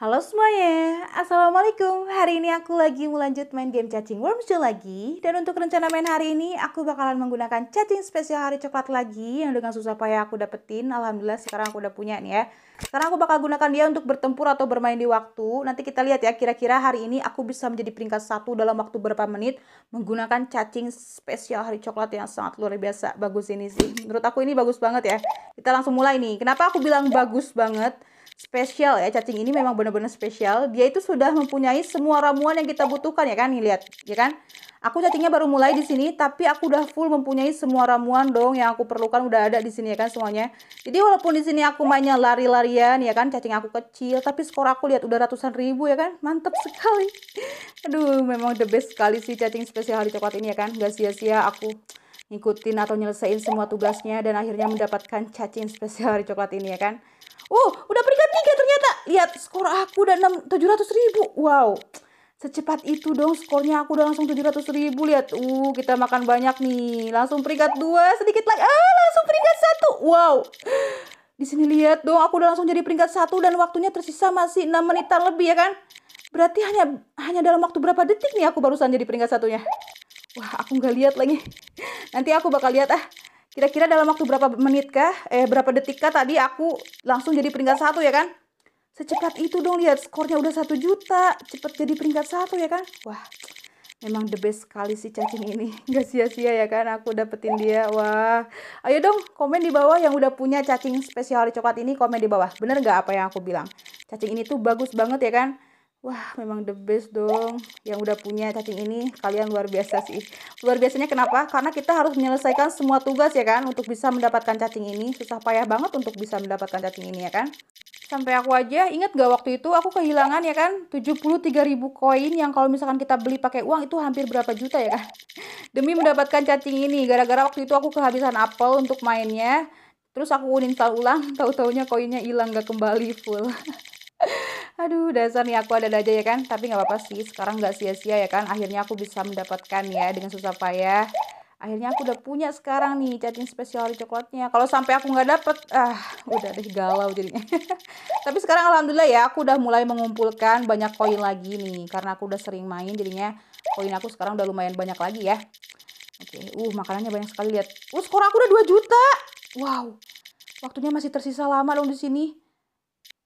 Halo semuanya, Assalamualaikum Hari ini aku lagi mau main game cacing worms lagi Dan untuk rencana main hari ini, aku bakalan menggunakan cacing spesial hari coklat lagi Yang dengan susah payah aku dapetin, Alhamdulillah sekarang aku udah punya nih ya Sekarang aku bakal gunakan dia untuk bertempur atau bermain di waktu Nanti kita lihat ya, kira-kira hari ini aku bisa menjadi peringkat satu dalam waktu berapa menit Menggunakan cacing spesial hari coklat yang sangat luar biasa Bagus ini sih, menurut aku ini bagus banget ya Kita langsung mulai nih, kenapa aku bilang bagus banget spesial ya cacing ini memang benar-benar spesial dia itu sudah mempunyai semua ramuan yang kita butuhkan ya kan nih lihat ya kan aku cacingnya baru mulai di sini tapi aku udah full mempunyai semua ramuan dong yang aku perlukan udah ada di sini ya kan semuanya jadi walaupun di sini aku mainnya lari-larian ya kan cacing aku kecil tapi skor aku lihat udah ratusan ribu ya kan mantep sekali aduh memang the best sekali sih cacing spesial hari coklat ini ya kan gak sia-sia aku ngikutin atau nyelesain semua tugasnya dan akhirnya mendapatkan cacing spesial hari coklat ini ya kan Oh, udah peringkat tiga ternyata. Lihat skor aku udah enam tujuh ratus ribu. Wow, secepat itu dong skornya aku udah langsung tujuh ratus ribu. Lihat, uh kita makan banyak nih. Langsung peringkat dua, sedikit lagi. Ah, langsung peringkat satu. Wow. Di sini lihat dong, aku udah langsung jadi peringkat satu dan waktunya tersisa masih enam menitan lebih ya kan? Berarti hanya hanya dalam waktu berapa detik nih aku barusan jadi peringkat satunya? Wah, aku nggak lihat lagi. Nanti aku bakal lihat ah. Kira-kira dalam waktu berapa menit kah? Eh, berapa detik kah tadi aku langsung jadi peringkat satu ya kan? Secepat itu dong lihat skornya udah satu juta. Cepet jadi peringkat satu ya kan? Wah, memang the best sekali si cacing ini. Gak sia-sia ya kan aku dapetin dia. Wah, ayo dong komen di bawah yang udah punya cacing spesial di coklat ini komen di bawah. Bener gak apa yang aku bilang? Cacing ini tuh bagus banget ya kan? Wah, memang the best dong. Yang udah punya cacing ini, kalian luar biasa sih. Luar biasanya kenapa? Karena kita harus menyelesaikan semua tugas ya kan, untuk bisa mendapatkan cacing ini. Susah payah banget untuk bisa mendapatkan cacing ini ya kan. Sampai aku aja, ingat gak waktu itu aku kehilangan ya kan, 73.000 koin yang kalau misalkan kita beli pakai uang itu hampir berapa juta ya kan. Demi mendapatkan cacing ini, gara-gara waktu itu aku kehabisan apel untuk mainnya. Terus aku uninstall ulang, tahu-taunya koinnya hilang gak kembali full. aduh dasar nih aku ada aja ya kan tapi nggak apa-apa sih sekarang nggak sia-sia ya kan akhirnya aku bisa mendapatkan ya dengan susah payah akhirnya aku udah punya sekarang nih cacing spesial coklatnya kalau sampai aku nggak dapet ah udah deh galau jadinya tapi sekarang alhamdulillah ya aku udah mulai mengumpulkan banyak koin lagi nih karena aku udah sering main jadinya koin aku sekarang udah lumayan banyak lagi ya oke uh makanannya banyak sekali lihat uh skor aku udah 2 juta wow waktunya masih tersisa lama dong di sini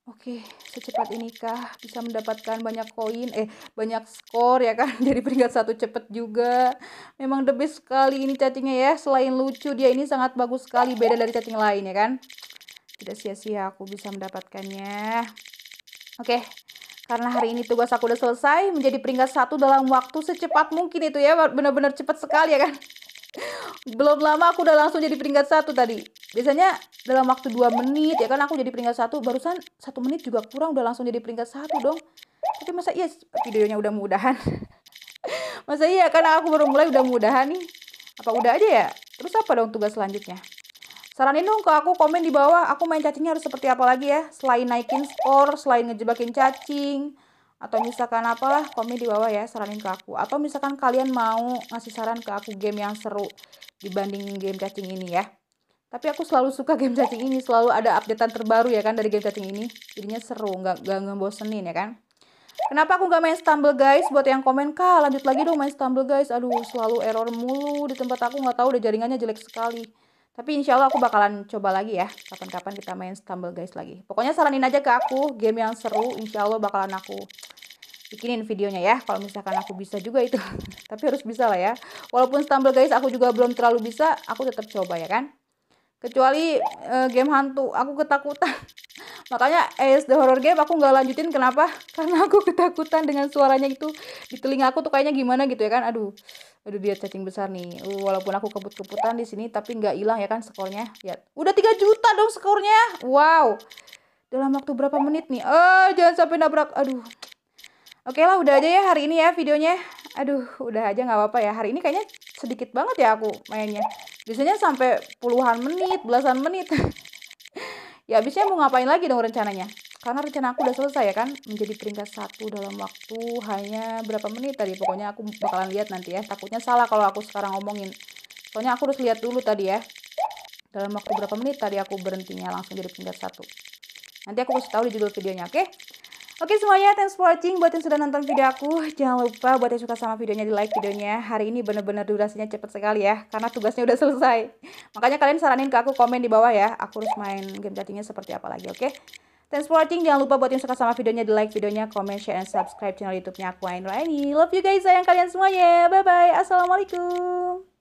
Oke, secepat ini inikah bisa mendapatkan banyak koin, eh banyak skor ya kan, Jadi peringkat satu cepet juga. Memang the best sekali ini cacingnya ya, selain lucu dia ini sangat bagus sekali, beda dari cacing lain ya kan. Tidak sia-sia aku bisa mendapatkannya. Oke, karena hari ini tugas aku udah selesai, menjadi peringkat satu dalam waktu secepat mungkin itu ya, benar-benar cepet sekali ya kan. Belum lama aku udah langsung jadi peringkat satu tadi. Biasanya dalam waktu 2 menit ya kan aku jadi peringkat satu barusan satu menit juga kurang udah langsung jadi peringkat satu dong tapi masa iya videonya udah mudahan masa iya karena aku baru mulai udah mudahan nih apa udah aja ya terus apa dong tugas selanjutnya Saranin dong ke aku komen di bawah, aku main cacingnya harus seperti apa lagi ya. Selain naikin skor, selain ngejebakin cacing, atau misalkan apalah komen di bawah ya saranin ke aku atau misalkan kalian mau ngasih saran ke aku game yang seru dibanding game cacing ini ya tapi aku selalu suka game cacing ini, selalu ada updatean terbaru ya kan dari game cacing ini. Jadinya seru, nggak nggak ngebosenin ya kan. Kenapa aku nggak main stumble guys? Buat yang komen kak, lanjut lagi dong main stumble guys. Aduh, selalu error mulu di tempat aku nggak tahu udah jaringannya jelek sekali. Tapi insya Allah aku bakalan coba lagi ya. Kapan-kapan kita main stumble guys lagi. Pokoknya saranin aja ke aku game yang seru. Insya Allah bakalan aku bikinin videonya ya kalau misalkan aku bisa juga itu tapi harus bisa lah ya walaupun stumble guys aku juga belum terlalu bisa aku tetap coba ya kan kecuali uh, game hantu aku ketakutan makanya eh, the horror game aku nggak lanjutin kenapa karena aku ketakutan dengan suaranya itu di telinga aku tuh kayaknya gimana gitu ya kan aduh aduh dia cacing besar nih uh, walaupun aku kebut-kebutan di sini tapi nggak hilang ya kan skornya ya udah 3 juta dong skornya wow dalam waktu berapa menit nih oh jangan sampai nabrak aduh Oke lah udah aja ya hari ini ya videonya aduh udah aja nggak apa-apa ya hari ini kayaknya sedikit banget ya aku mainnya biasanya sampai puluhan menit belasan menit ya abisnya mau ngapain lagi dong rencananya karena rencana aku udah selesai ya kan menjadi peringkat satu dalam waktu hanya berapa menit tadi pokoknya aku bakalan lihat nanti ya takutnya salah kalau aku sekarang ngomongin soalnya aku harus lihat dulu tadi ya dalam waktu berapa menit tadi aku berhentinya langsung jadi peringkat satu nanti aku kasih tahu di judul videonya oke okay? Oke semuanya, thanks for watching. Buat yang sudah nonton video aku, jangan lupa buat yang suka sama videonya di like videonya. Hari ini bener-bener durasinya cepet sekali ya, karena tugasnya udah selesai. Makanya kalian saranin ke aku komen di bawah ya, aku harus main game chattingnya seperti apa lagi, oke? Thanks for watching. Jangan lupa buat yang suka sama videonya di like videonya, komen share, and subscribe channel YouTube-nya aku Ain Raini. Love you guys, sayang kalian semuanya. Bye-bye. Assalamualaikum.